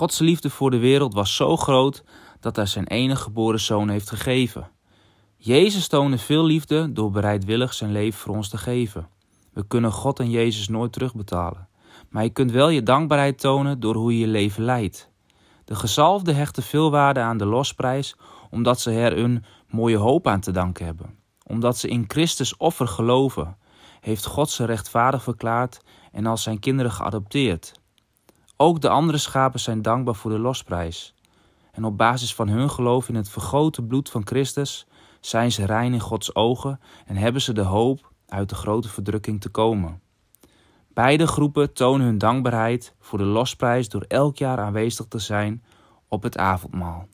Gods liefde voor de wereld was zo groot dat hij zijn enige geboren zoon heeft gegeven. Jezus toonde veel liefde door bereidwillig zijn leven voor ons te geven. We kunnen God en Jezus nooit terugbetalen, maar je kunt wel je dankbaarheid tonen door hoe je je leven leidt. De gezalfden hechten veel waarde aan de losprijs omdat ze er een mooie hoop aan te danken hebben. Omdat ze in Christus offer geloven, heeft God ze rechtvaardig verklaard en als zijn kinderen geadopteerd. Ook de andere schapen zijn dankbaar voor de losprijs. En op basis van hun geloof in het vergoten bloed van Christus zijn ze rein in Gods ogen en hebben ze de hoop uit de grote verdrukking te komen. Beide groepen tonen hun dankbaarheid voor de losprijs door elk jaar aanwezig te zijn op het avondmaal.